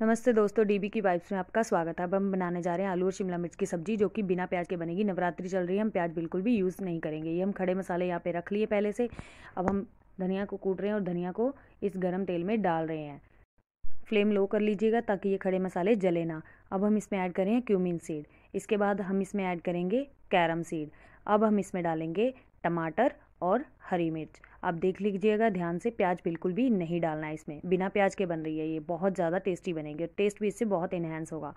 नमस्ते दोस्तों डीबी की वाइब्स में आपका स्वागत है अब हम बनाने जा रहे हैं आलू और शिमला मिर्च की सब्जी जो कि बिना प्याज के बनेगी नवरात्रि चल रही है हम प्याज बिल्कुल भी यूज़ नहीं करेंगे ये हम खड़े मसाले यहाँ पे रख लिए पहले से अब हम धनिया को कूट रहे हैं और धनिया को इस गर्म तेल में डाल रहे हैं फ्लेम लो कर लीजिएगा ताकि ये खड़े मसाले जले ना अब हम इसमें ऐड करें क्यूमिन सीड इसके बाद हम इसमें ऐड करेंगे कैरम सीड अब हम इसमें डालेंगे टमाटर और हरी मिर्च आप देख लीजिएगा ध्यान से प्याज बिल्कुल भी नहीं डालना है इसमें बिना प्याज के बन रही है ये बहुत ज़्यादा टेस्टी बनेगी और टेस्ट भी इससे बहुत इन्हेंस होगा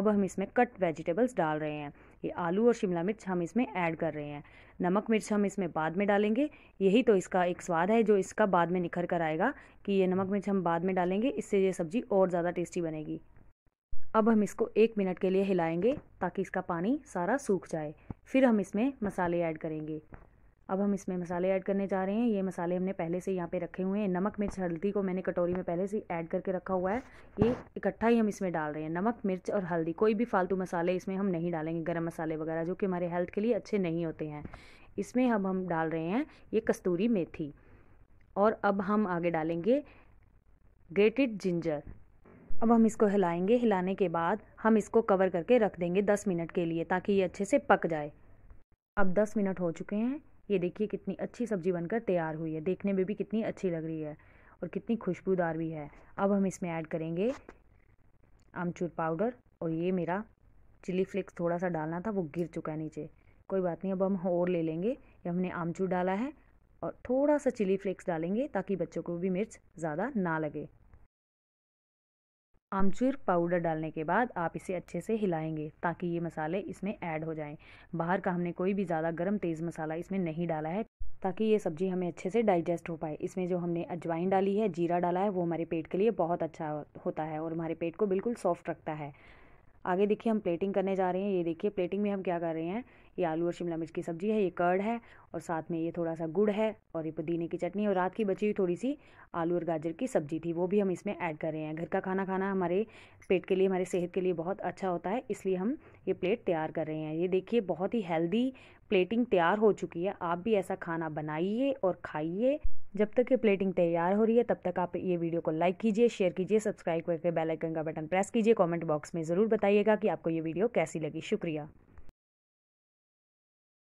अब हम इसमें कट वेजिटेबल्स डाल रहे हैं ये आलू और शिमला मिर्च हम इसमें ऐड कर रहे हैं नमक मिर्च हम इसमें बाद में डालेंगे यही तो इसका एक स्वाद है जो इसका बाद में निखर कर आएगा कि ये नमक मिर्च हम बाद में डालेंगे इससे ये सब्ज़ी और ज़्यादा टेस्टी बनेगी अब हम इसको एक मिनट के लिए हिलाएंगे ताकि इसका पानी सारा सूख जाए फिर हम इसमें मसाले ऐड करेंगे अब हम इसमें मसाले ऐड करने जा रहे हैं ये मसाले हमने पहले से यहाँ पे रखे हुए हैं नमक मिर्च हल्दी को मैंने कटोरी में पहले से ऐड करके रखा हुआ है ये इकट्ठा ही हम इसमें डाल रहे हैं नमक मिर्च और हल्दी कोई भी फालतू मसाले इसमें हम नहीं डालेंगे गर्म मसाले वगैरह जो कि हमारे हेल्थ के लिए अच्छे नहीं होते हैं इसमें हम हम डाल रहे हैं ये कस्तूरी मेथी और अब हम आगे डालेंगे ग्रेटेड जिंजर अब हम इसको हिलाएंगे हिलाने के बाद हम इसको कवर करके रख देंगे दस मिनट के लिए ताकि ये अच्छे से पक जाए अब दस मिनट हो चुके हैं ये देखिए कितनी अच्छी सब्जी बनकर तैयार हुई है देखने में भी कितनी अच्छी लग रही है और कितनी खुशबूदार भी है अब हम इसमें ऐड करेंगे आमचूर पाउडर और ये मेरा चिली फ्लेक्स थोड़ा सा डालना था वो गिर चुका है नीचे कोई बात नहीं अब हम और ले लेंगे ये हमने आमचूर डाला है और थोड़ा सा चिली फ्लेक्स डालेंगे ताकि बच्चों को भी मिर्च ज़्यादा ना लगे आमचूर पाउडर डालने के बाद आप इसे अच्छे से हिलाएंगे ताकि ये मसाले इसमें ऐड हो जाएं बाहर का हमने कोई भी ज़्यादा गर्म तेज़ मसाला इसमें नहीं डाला है ताकि ये सब्ज़ी हमें अच्छे से डाइजेस्ट हो पाए इसमें जो हमने अजवाइन डाली है जीरा डाला है वो हमारे पेट के लिए बहुत अच्छा होता है और हमारे पेट को बिल्कुल सॉफ्ट रखता है आगे देखिए हम प्लेटिंग करने जा रहे हैं ये देखिए प्लेटिंग में हम क्या कर रहे हैं ये आलू और शिमला मिर्च की सब्ज़ी है ये कर्ड है और साथ में ये थोड़ा सा गुड़ है और ये पुदीने की चटनी और रात की बची हुई थोड़ी सी आलू और गाजर की सब्ज़ी थी वो भी हम इसमें ऐड कर रहे हैं घर का खाना खाना हमारे पेट के लिए हमारे सेहत के लिए बहुत अच्छा होता है इसलिए हम ये प्लेट तैयार कर रहे हैं ये देखिए बहुत ही हेल्दी प्लेटिंग तैयार हो चुकी है आप भी ऐसा खाना बनाइए और खाइए जब तक ये प्लेटिंग तैयार हो रही है तब तक आप ये वीडियो को लाइक कीजिए शेयर कीजिए सब्सक्राइब करके बेल आइकन का बटन प्रेस कीजिए कमेंट बॉक्स में ज़रूर बताइएगा कि आपको ये वीडियो कैसी लगी शुक्रिया